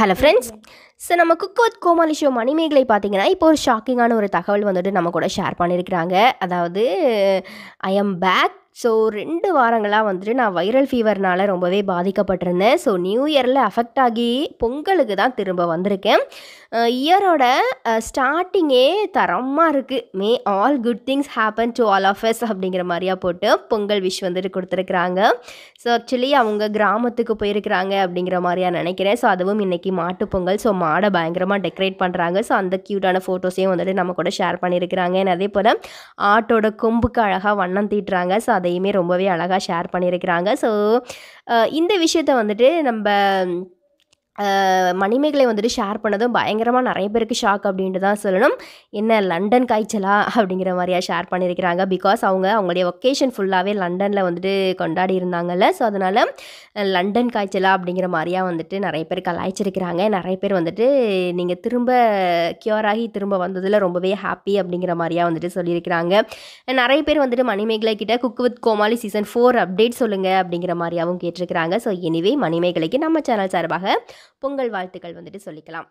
hello friends so நம்ம cook with Comali show Manimegalai பார்த்தீங்கன்னா இப்போ ஒரு ஷாக்கிங்கான ஒரு தகவல் வந்துட்டு நம்ம கூட ஷேர் பண்ணியிருக்கிறாங்க அதாவது ஐ எம் பேக் ஸோ ரெண்டு வாரங்களாக வந்துட்டு நான் வைரல் ஃபீவர்னால் ரொம்பவே பாதிக்கப்பட்டிருந்தேன் ஸோ நியூ இயரில் அஃபெக்ட் ஆகி பொங்கலுக்கு தான் திரும்ப வந்திருக்கேன் இயரோட ஸ்டார்டிங்கே தரமாக இருக்குது may all good things happen to all of us அப்படிங்கிற மாதிரியாக போட்டு பொங்கல் விஷ் வந்துட்டு கொடுத்துருக்குறாங்க ஸோ ஆக்சுவலி அவங்க கிராமத்துக்கு போயிருக்கிறாங்க அப்படிங்கிற மாதிரியாக நினைக்கிறேன் ஸோ அதுவும் இன்றைக்கி மாட்டு பொங்கல் ஸோ மாடை பயங்கரமாக டெக்கரேட் பண்ணுறாங்க ஸோ அந்த க்யூட்டான ஃபோட்டோஸையும் வந்துட்டு நம்ம கூட ஷேர் பண்ணியிருக்கிறாங்க அதே போல் ஆட்டோட கொம்புக்கு அழகாக வண்ணம் தீட்டுறாங்க ஸோ அதையுமே ரொம்பவே அழகாக ஷேர் பண்ணியிருக்கிறாங்க ஸோ இந்த விஷயத்த வந்துட்டு நம்ம மணிமேகலை வந்துட்டு ஷேர் பண்ணதும் பயங்கரமாக நிறைய பேருக்கு ஷாக் அப்படின்ட்டு தான் சொல்லணும் என்ன லண்டன் காய்ச்சலா அப்படிங்கிற மாதிரியாக ஷேர் பண்ணியிருக்கிறாங்க பிகாஸ் அவங்க அவங்களுடைய ஒகேஷன் ஃபுல்லாகவே லண்டனில் வந்துட்டு கொண்டாடி இருந்தாங்கல்ல ஸோ அதனால் லண்டன் காய்ச்சலா அப்படிங்கிற மாதிரியாக வந்துட்டு நிறைய பேர் கலாய்ச்சிருக்கிறாங்க நிறைய பேர் வந்துட்டு நீங்கள் திரும்ப க்யூர் ஆகி திரும்ப வந்ததில் ரொம்பவே ஹாப்பி அப்படிங்கிற மாதிரியாக வந்துட்டு சொல்லியிருக்கிறாங்க நிறைய பேர் வந்துட்டு மணிமேகலை கிட்ட cook with Comali season four update சொல்லுங்கள் அப்படிங்கிற மாதிரியாகவும் கேட்டிருக்கிறாங்க ஸோ எனிவே மணிமேகலைக்கு நம்ம சேனல் சார்பாக பொங்கல் வாழ்த்துக்கள் வந்துட்டு சொல்லிக்கலாம்